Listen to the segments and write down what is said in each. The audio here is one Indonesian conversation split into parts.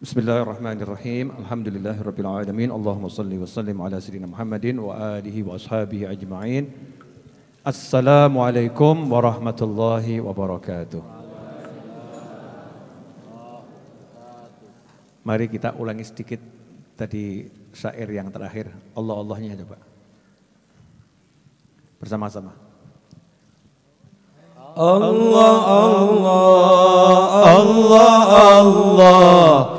Bismillahirrahmanirrahim. Alhamdulillahirabbil alamin. Allahumma shalli wa sallim ala sayyidina Muhammadin wa alihi wa ashabihi ajma'in. Assalamualaikum warahmatullahi wabarakatuh. Mari kita ulangi sedikit tadi syair yang terakhir. Allah Allahnya coba. Bersama-sama. Allah Allah Allah Allah. Allah.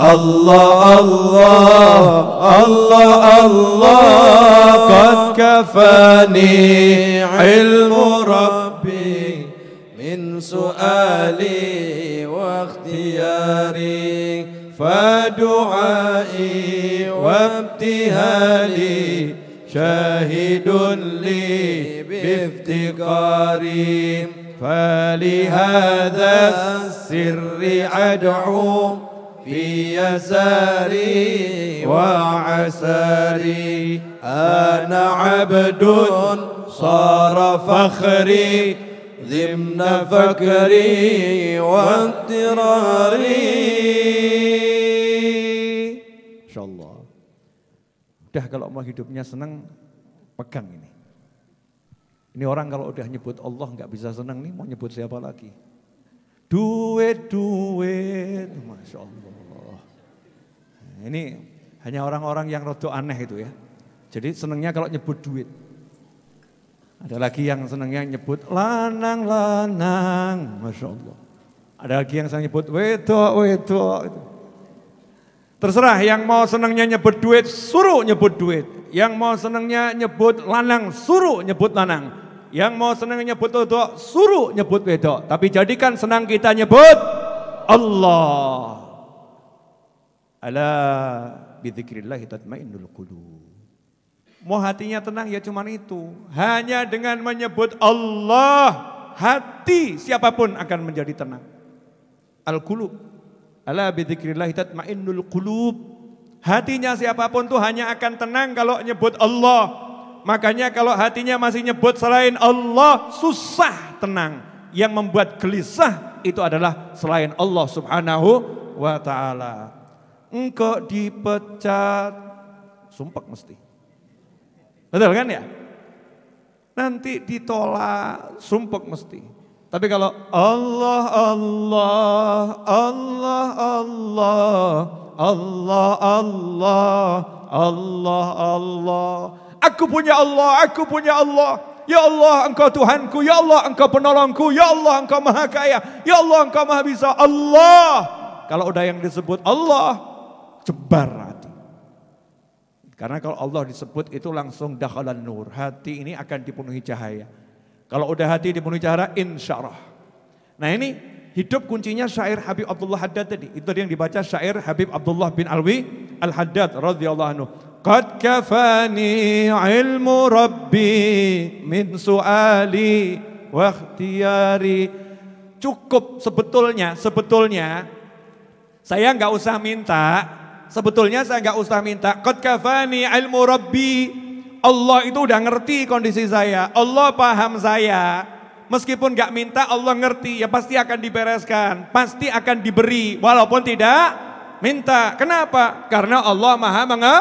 الله الله الله الله قد كفاني علم ربي من سؤالي واختياري فدعائي وابتهالي شاهد لي بافتقاري فلهذا السر أدعو بيساري وعساري أنا عبد صار فخري ضمن فكري واضطراري Insya Udah kalau mau hidupnya senang, pegang ini. Ini orang kalau udah nyebut Allah nggak bisa senang nih, mau nyebut siapa lagi? Duit, duit, Masya Allah. Ini hanya orang-orang yang rodo aneh itu ya. Jadi senangnya kalau nyebut duit. Ada lagi yang senangnya nyebut lanang-lanang, Masya Allah. Ada lagi yang senang nyebut wedok, wedok. Gitu. Terserah yang mau senangnya nyebut duit, suruh nyebut duit. Yang mau senangnya nyebut lanang, suruh nyebut lanang. Yang mau senangnya nyebut wedok, suruh nyebut wedok. Tapi jadikan senang kita nyebut Allah. Ala bidzikrillah tatmainnul qulub. Mau hatinya tenang ya cuman itu. Hanya dengan menyebut Allah hati siapapun akan menjadi tenang. Al-qulub. Ala bidzikrillah tatmainnul qulub. Hatinya siapapun tuh hanya akan tenang kalau nyebut Allah. Makanya kalau hatinya masih nyebut selain Allah susah tenang. Yang membuat gelisah itu adalah selain Allah Subhanahu wa taala engkau dipecat. Sumpah mesti. Betul kan ya? Nanti ditolak, sumpah mesti. Tapi kalau Allah, Allah, Allah, Allah, Allah, Allah, Allah, Allah. Aku punya Allah, aku punya Allah. Ya Allah engkau Tuhanku, Ya Allah engkau penolongku, Ya Allah engkau maha kaya, Ya Allah engkau maha bisa. Allah. Kalau udah yang disebut Allah, jebar hati. Karena kalau Allah disebut itu langsung dakhalan nur. Hati ini akan dipenuhi cahaya. Kalau udah hati dipenuhi cahaya, insya Allah. Nah ini hidup kuncinya syair Habib Abdullah Haddad tadi. Itu yang dibaca syair Habib Abdullah bin Alwi Al-Haddad radhiyallahu anhu. Qad kafani ilmu Rabbi min suali wa واختياري cukup sebetulnya sebetulnya saya nggak usah minta Sebetulnya saya nggak usah minta. Qad kafani ilmu rabbi. Allah itu udah ngerti kondisi saya. Allah paham saya. Meskipun nggak minta Allah ngerti ya pasti akan dibereskan. Pasti akan diberi walaupun tidak minta. Kenapa? Karena Allah maha menge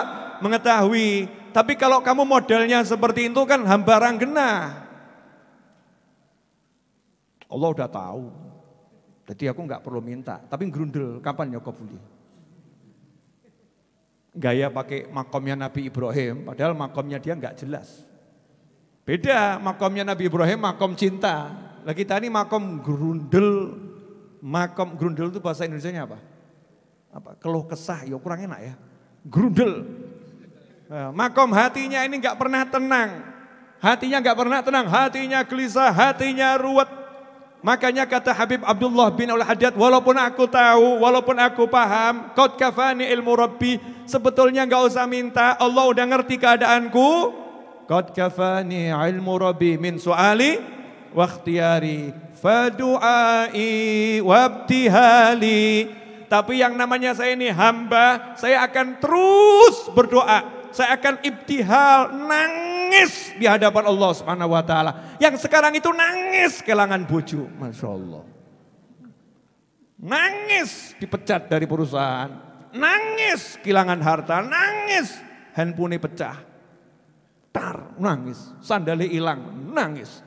mengetahui. Tapi kalau kamu modelnya seperti itu kan hambaran genah. Allah udah tahu. Jadi aku nggak perlu minta. Tapi grundel kapan nyokap ya boleh? gaya pakai makomnya Nabi Ibrahim, padahal makomnya dia nggak jelas. Beda makomnya Nabi Ibrahim, makom cinta. Lagi kita ini makom grundel, makom grundel itu bahasa Indonesia nya apa? Apa keluh kesah, ya kurang enak ya. Grundel. Eh, makom hatinya ini nggak pernah tenang. Hatinya nggak pernah tenang, hatinya gelisah, hatinya ruwet, Makanya kata Habib Abdullah bin Al-Haddad, walaupun aku tahu, walaupun aku paham, kot kafani ilmu Rabbi, sebetulnya nggak usah minta, Allah udah ngerti keadaanku. Kot kafani ilmu Rabbi min suali wa fadu'ai wabtihali. Tapi yang namanya saya ini hamba, saya akan terus berdoa. Saya akan ibtihal, nang nangis di hadapan Allah Subhanahu wa taala. Yang sekarang itu nangis kelangan bojo, Masya Allah. Nangis dipecat dari perusahaan, nangis kehilangan harta, nangis handphone pecah. Tar, nangis, sandalnya hilang, nangis.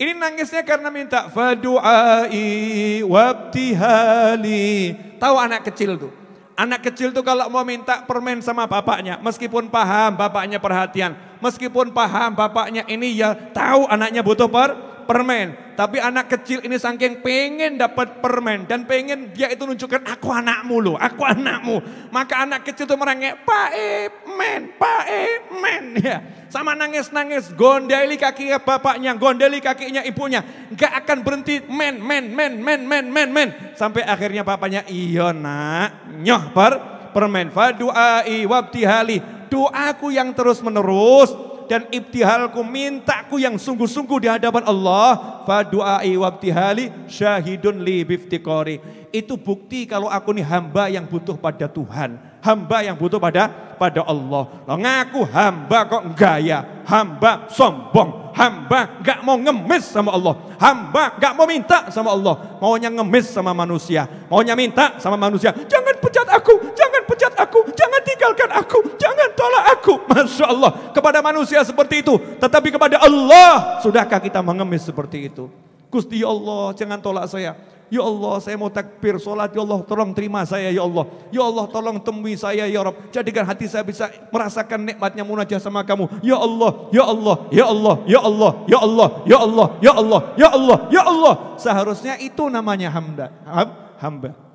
Ini nangisnya karena minta fadu'ai wabtihali. Tahu anak kecil tuh. Anak kecil tuh kalau mau minta permen sama bapaknya, meskipun paham bapaknya perhatian, Meskipun paham bapaknya ini ya tahu anaknya butuh per permen. Tapi anak kecil ini saking pengen dapat permen dan pengen dia itu nunjukkan aku anakmu loh, aku anakmu. Maka anak kecil itu merengek, Pak Emen, Pak Emen. Ya. Sama nangis-nangis, gondeli kakinya bapaknya, gondeli kakinya ibunya. Gak akan berhenti, men, men, men, men, men, men, men. Sampai akhirnya bapaknya, iya nak, nyoh per permen. Fadu'ai wabtihali doaku yang terus menerus dan ibtihalku mintaku yang sungguh-sungguh di hadapan Allah fa du'ai wabtihali syahidun li biftikori itu bukti kalau aku nih hamba yang butuh pada Tuhan hamba yang butuh pada pada Allah lo ngaku hamba kok gaya hamba sombong hamba gak mau ngemis sama Allah hamba gak mau minta sama Allah maunya ngemis sama manusia maunya minta sama manusia jangan pecat aku jangan tinggalkan aku, jangan tolak aku. Masya Allah, kepada manusia seperti itu. Tetapi kepada Allah, sudahkah kita mengemis seperti itu? Gusti ya Allah, jangan tolak saya. Ya Allah, saya mau takbir sholat. Ya Allah, tolong terima saya, Ya Allah. Ya Allah, tolong temui saya, Ya Rabb. Jadikan hati saya bisa merasakan nikmatnya munajat sama kamu. Ya Allah, Ya Allah, Ya Allah, Ya Allah, Ya Allah, Ya Allah, Ya Allah, Ya Allah, Ya Allah. Seharusnya itu namanya hamba. Hamba.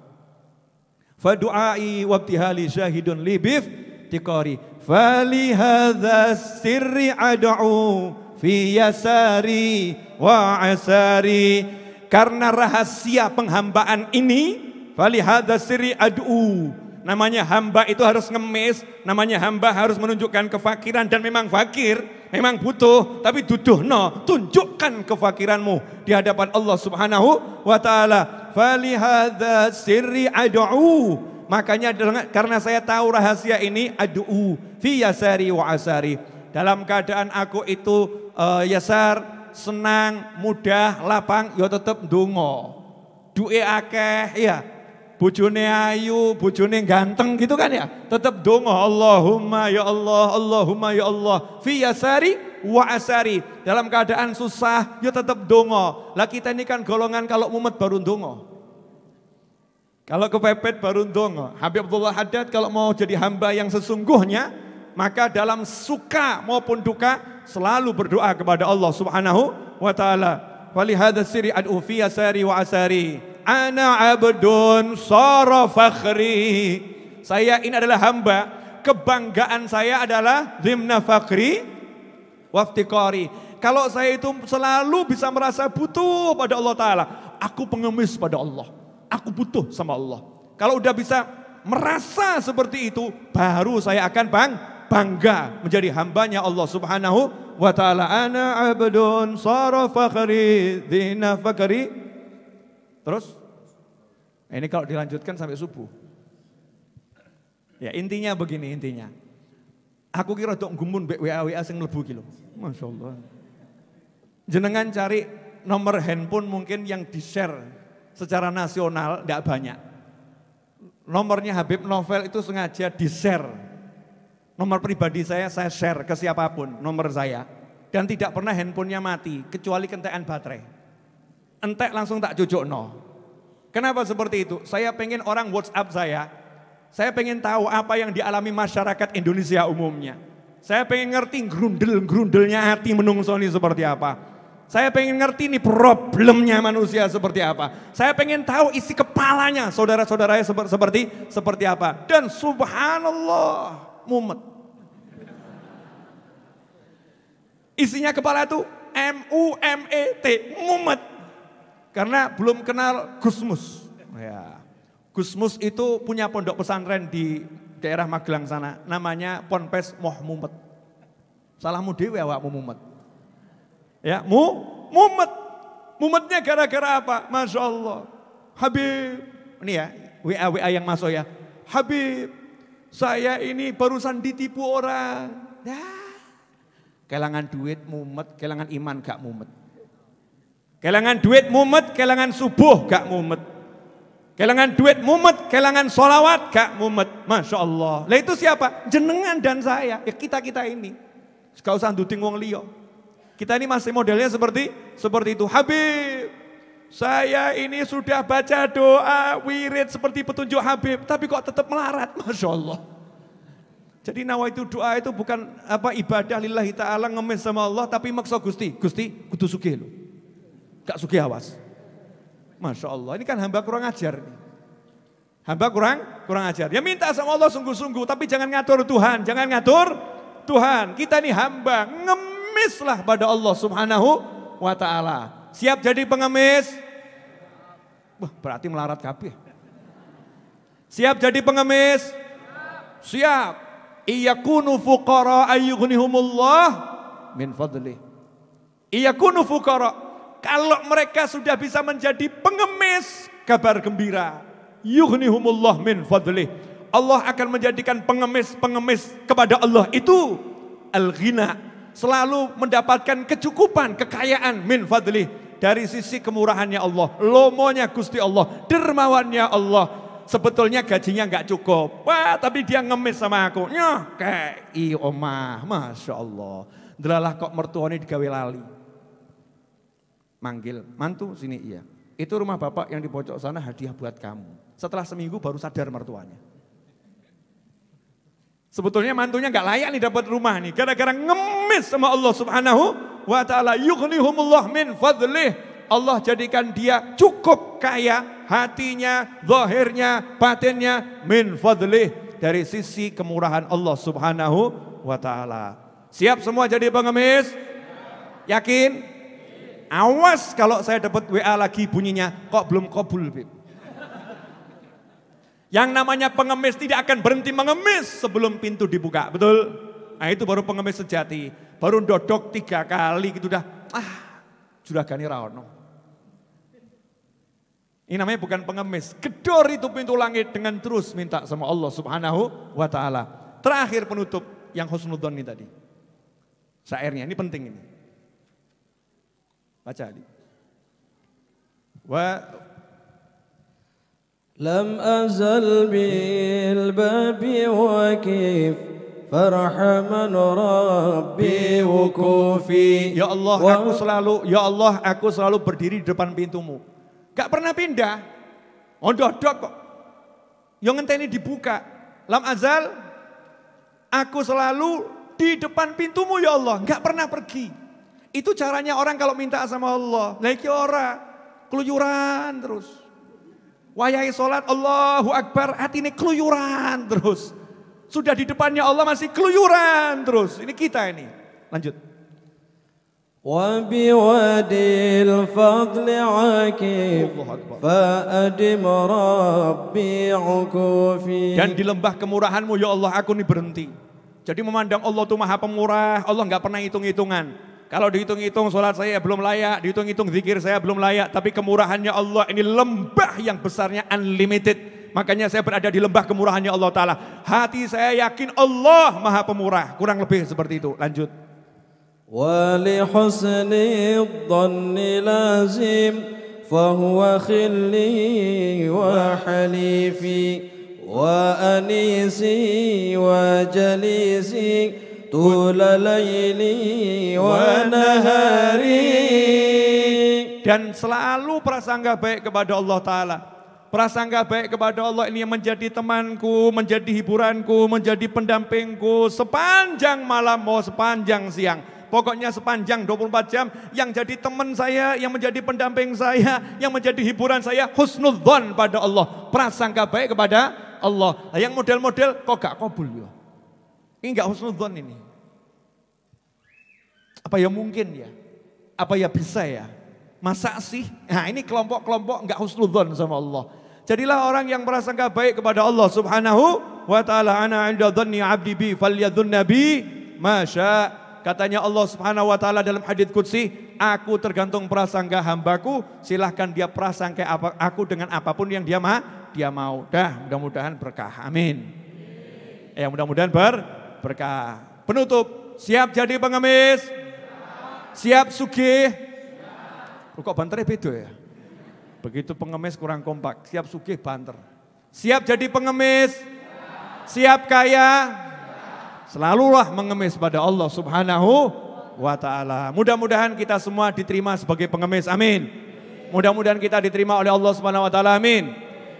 Fadu'ai wabtihali syahidun libif tikori. Fali hadza sirri ad'u fi yasari wa asari. Karena rahasia penghambaan ini, fali hadza sirri ad'u. Namanya hamba itu harus ngemis, namanya hamba harus menunjukkan kefakiran dan memang fakir, memang butuh, tapi duduh no, tunjukkan kefakiranmu di hadapan Allah Subhanahu wa taala falihadza sirri ad'u makanya karena saya tahu rahasia ini ad'u fi yasari wa asari dalam keadaan aku itu uh, yasar senang mudah lapang yo ya tetep ndonga duwe akeh ya bojone ayu, bojone ganteng gitu kan ya. Tetap dungo. Allahumma ya Allah, Allahumma ya Allah. Fi yasari wa asari. Dalam keadaan susah, yo ya tetap dongo. Lah kita ini kan golongan kalau mumet baru dongo. Kalau kepepet baru dongo. Habib Abdullah Haddad kalau mau jadi hamba yang sesungguhnya, maka dalam suka maupun duka selalu berdoa kepada Allah Subhanahu wa taala. Walihada siri ad'u fi asari wa asari. Ana abdun sara fakhri. Saya ini adalah hamba, kebanggaan saya adalah zimna fakri waftikori. Kalau saya itu selalu bisa merasa butuh pada Allah Ta'ala. Aku pengemis pada Allah. Aku butuh sama Allah. Kalau udah bisa merasa seperti itu, baru saya akan bang bangga menjadi hambanya Allah Subhanahu wa taala. Ana abdun sara fakhri dina fakhri. Terus ini kalau dilanjutkan sampai subuh. Ya intinya begini intinya. Aku kira dok gumun bek WA-WA sing lebu kilo masya allah Jenengan cari nomor handphone mungkin yang di-share secara nasional tidak banyak. Nomornya Habib Novel itu sengaja di-share. Nomor pribadi saya saya share ke siapapun nomor saya dan tidak pernah handphonenya mati kecuali kentekan baterai. Entek langsung tak cucuk no. Kenapa seperti itu? Saya pengen orang WhatsApp saya saya pengen tahu apa yang dialami masyarakat Indonesia umumnya. Saya pengen ngerti grundel-grundelnya hati menungso ini seperti apa. Saya pengen ngerti ini problemnya manusia seperti apa. Saya pengen tahu isi kepalanya saudara-saudaranya seperti seperti apa. Dan subhanallah mumet. Isinya kepala itu M U M E T mumet. Karena belum kenal Gusmus. Ya. Gusmus itu punya pondok pesantren di daerah Magelang sana, namanya Ponpes Moh Mumet. Salahmu dewe awakmu mumet. Ya, mu mumet. Mumetnya gara-gara apa? Masya Allah. Habib, ini ya, WA-WA yang masuk ya. Habib, saya ini barusan ditipu orang. ya, kelangan duit mumet, kelangan iman gak mumet. Kelangan duit mumet, kelangan subuh gak mumet. Kelangan duit mumet, kelangan solawat gak mumet. Masya Allah. Lah itu siapa? Jenengan dan saya. Ya kita-kita ini. Gak usah duting wong liyo. Kita ini masih modelnya seperti seperti itu. Habib, saya ini sudah baca doa wirid seperti petunjuk Habib, tapi kok tetap melarat, masya Allah. Jadi nawa itu doa itu bukan apa ibadah lillahi taala ngemis sama Allah, tapi maksa Gusti, Gusti kudu lu, Gak suki awas. Masya Allah, ini kan hamba kurang ajar. Nih. Hamba kurang kurang ajar. Ya minta sama Allah sungguh-sungguh, tapi jangan ngatur Tuhan, jangan ngatur Tuhan. Kita nih hamba, ngemislah pada Allah Subhanahu wa taala. Siap jadi pengemis? Wah, berarti melarat kapi. Siap jadi pengemis? Siap. Iya kunu fuqara ayyughnihumullah min fadli. Iya kunu fuqara kalau mereka sudah bisa menjadi pengemis kabar gembira. Yughnihumullah min fadlih. Allah akan menjadikan pengemis-pengemis kepada Allah itu al-ghina. Selalu mendapatkan kecukupan, kekayaan min fadlih. Dari sisi kemurahannya Allah, lomonya Gusti Allah, dermawannya Allah, sebetulnya gajinya nggak cukup. Wah, tapi dia ngemis sama aku. Nyok, kei omah, Masya Allah. Delalah kok mertuanya digawe lali manggil, mantu sini iya. Itu rumah bapak yang di pojok sana hadiah buat kamu. Setelah seminggu baru sadar mertuanya. Sebetulnya mantunya nggak layak nih dapat rumah nih. Gara-gara ngemis sama Allah subhanahu wa ta'ala. Yughnihumullah min fadlih. Allah jadikan dia cukup kaya hatinya, zahirnya, batinnya min fadlih dari sisi kemurahan Allah Subhanahu wa taala. Siap semua jadi pengemis? Yakin? Awas kalau saya dapat WA lagi bunyinya, kok belum kobul, Bib. Yang namanya pengemis tidak akan berhenti mengemis sebelum pintu dibuka, betul? Nah itu baru pengemis sejati. Baru dodok tiga kali gitu dah. Ah, juragani raono. Ini namanya bukan pengemis. Gedor itu pintu langit dengan terus minta sama Allah subhanahu wa ta'ala. Terakhir penutup yang husnudon ini tadi. Syairnya, ini penting ini. Baca Ali. Wa lam azal bil babi wa kif, Farhaman rabbi wukufi Ya Allah aku selalu ya Allah aku selalu berdiri di depan pintumu Gak pernah pindah Ondodok oh, kok Yang ngenteni dibuka Lam azal Aku selalu di depan pintumu ya Allah Gak pernah pergi itu caranya orang kalau minta sama Allah. Lagi ora, keluyuran terus. Wayai sholat Allahu Akbar, hati ini keluyuran terus. Sudah di depannya Allah masih keluyuran terus. Ini kita ini. Lanjut. وبوادي الفضل عكيف فأدم ربي عكوفي dan di lembah kemurahanmu ya Allah aku ini berhenti jadi memandang Allah tuh maha pemurah Allah nggak pernah hitung-hitungan kalau dihitung-hitung sholat saya belum layak, dihitung-hitung zikir saya belum layak. Tapi kemurahannya Allah ini lembah yang besarnya unlimited. Makanya saya berada di lembah kemurahannya Allah Ta'ala. Hati saya yakin Allah maha pemurah. Kurang lebih seperti itu. Lanjut. طول ليلي ونهاري dan selalu prasangka baik kepada Allah Ta'ala. Prasangka baik kepada Allah ini yang menjadi temanku, menjadi hiburanku, menjadi pendampingku sepanjang malam mau sepanjang siang. Pokoknya sepanjang 24 jam yang jadi teman saya, yang menjadi pendamping saya, yang menjadi hiburan saya husnudzon pada Allah. Prasangka baik kepada Allah. Yang model-model kok gak kabul ya. Ini gak husnudzon ini. Apa ya mungkin ya? Apa ya bisa ya? Masa sih? Nah ini kelompok-kelompok nggak husnudhan sama Allah. Jadilah orang yang merasa nggak baik kepada Allah Subhanahu wa taala. Ana 'inda dhanni 'abdi bi falyadhunna Nabi. masya. Katanya Allah Subhanahu wa taala dalam hadits qudsi, aku tergantung prasangka hambaku, silahkan dia prasangka apa, aku dengan apapun yang dia mau. dia mau. Dah, mudah-mudahan berkah. Amin. Ya, mudah-mudahan ber, berkah. Penutup, siap jadi pengemis? Siap sugih? Kok banternya beda ya? Begitu pengemis kurang kompak. Siap sugih banter. Siap jadi pengemis? Siap kaya? Selalulah mengemis pada Allah subhanahu wa ta'ala. Mudah-mudahan kita semua diterima sebagai pengemis. Amin. Mudah-mudahan kita diterima oleh Allah subhanahu wa ta'ala. Amin.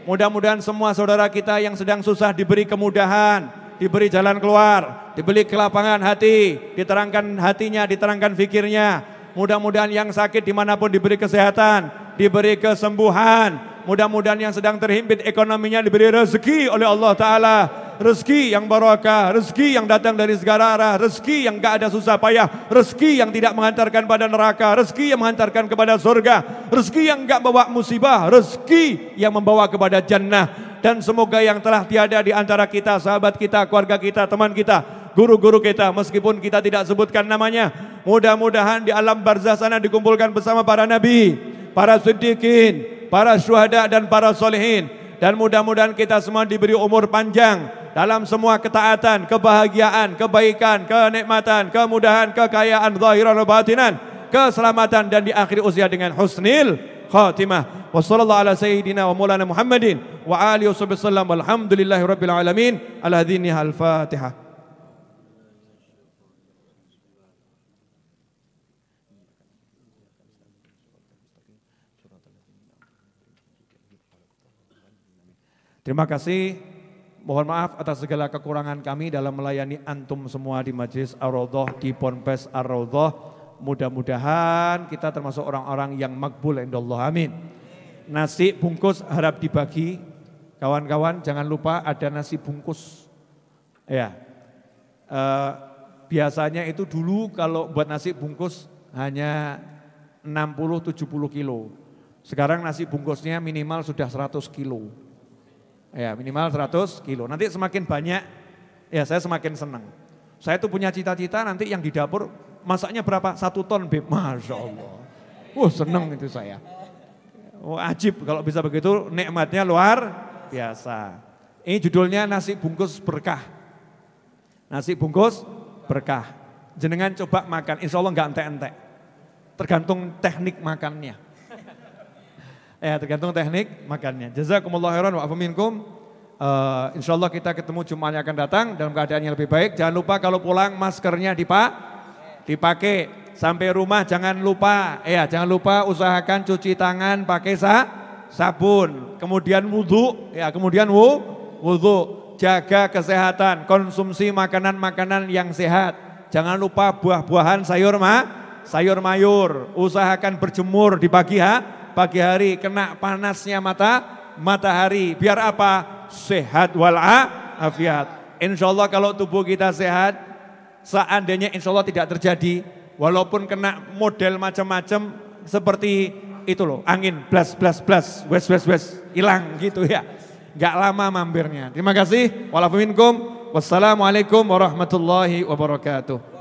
Mudah-mudahan semua saudara kita yang sedang susah diberi kemudahan diberi jalan keluar, diberi kelapangan hati, diterangkan hatinya, diterangkan fikirnya. Mudah-mudahan yang sakit dimanapun diberi kesehatan, diberi kesembuhan. Mudah-mudahan yang sedang terhimpit ekonominya diberi rezeki oleh Allah Ta'ala rezeki yang barokah, rezeki yang datang dari segala arah, rezeki yang gak ada susah payah, rezeki yang tidak menghantarkan pada neraka, rezeki yang menghantarkan kepada surga, rezeki yang gak bawa musibah, rezeki yang membawa kepada jannah. Dan semoga yang telah tiada di antara kita, sahabat kita, keluarga kita, teman kita, guru-guru kita, meskipun kita tidak sebutkan namanya, mudah-mudahan di alam barzah sana dikumpulkan bersama para nabi, para siddiqin, para syuhada dan para solehin. Dan mudah-mudahan kita semua diberi umur panjang, dalam semua ketaatan, kebahagiaan, kebaikan, kenikmatan, kemudahan, kekayaan, zahiran batinan, keselamatan dan di akhir usia dengan husnil khatimah. Wassallallahu ala sayyidina wa maulana Muhammadin wa alihi washabbihi sallam walhamdulillahi alamin. Al-hadini al-Fatihah. Terima kasih Mohon maaf atas segala kekurangan kami dalam melayani antum semua di Majelis Ar-Raudhah di Ponpes Ar-Raudhah. Mudah-mudahan kita termasuk orang-orang yang makbul indah amin. Nasi bungkus harap dibagi. Kawan-kawan jangan lupa ada nasi bungkus. Ya. E, biasanya itu dulu kalau buat nasi bungkus hanya 60 70 kilo. Sekarang nasi bungkusnya minimal sudah 100 kilo. Ya, minimal 100 kilo. Nanti semakin banyak, ya saya semakin senang. Saya tuh punya cita-cita nanti yang di dapur masaknya berapa? Satu ton bib. Masya Allah. Wah senang seneng itu saya. Wah, ajib kalau bisa begitu nikmatnya luar biasa. Ini judulnya nasi bungkus berkah. Nasi bungkus berkah. Jenengan coba makan, insya Allah enggak entek-entek. Tergantung teknik makannya. Ya tergantung teknik makannya. Jazakumullah khairan wa afaminkum. Uh, eh, insya Allah kita ketemu cuma yang akan datang dalam keadaan yang lebih baik. Jangan lupa kalau pulang maskernya dipak, dipakai. Sampai rumah jangan lupa, ya jangan lupa usahakan cuci tangan pakai sa, sabun. Kemudian wudhu, ya kemudian wu, wudhu. Jaga kesehatan, konsumsi makanan-makanan yang sehat. Jangan lupa buah-buahan, sayur ma, sayur mayur. Usahakan berjemur di pagi ha, pagi hari, kena panasnya mata matahari. Biar apa? Sehat walafiat. Insya Allah kalau tubuh kita sehat, seandainya insya Allah tidak terjadi, walaupun kena model macam-macam seperti itu loh, angin, blas, blas, blas, wes, wes, wes, hilang gitu ya. Gak lama mampirnya. Terima kasih. Walafuminkum. Wassalamualaikum warahmatullahi wabarakatuh.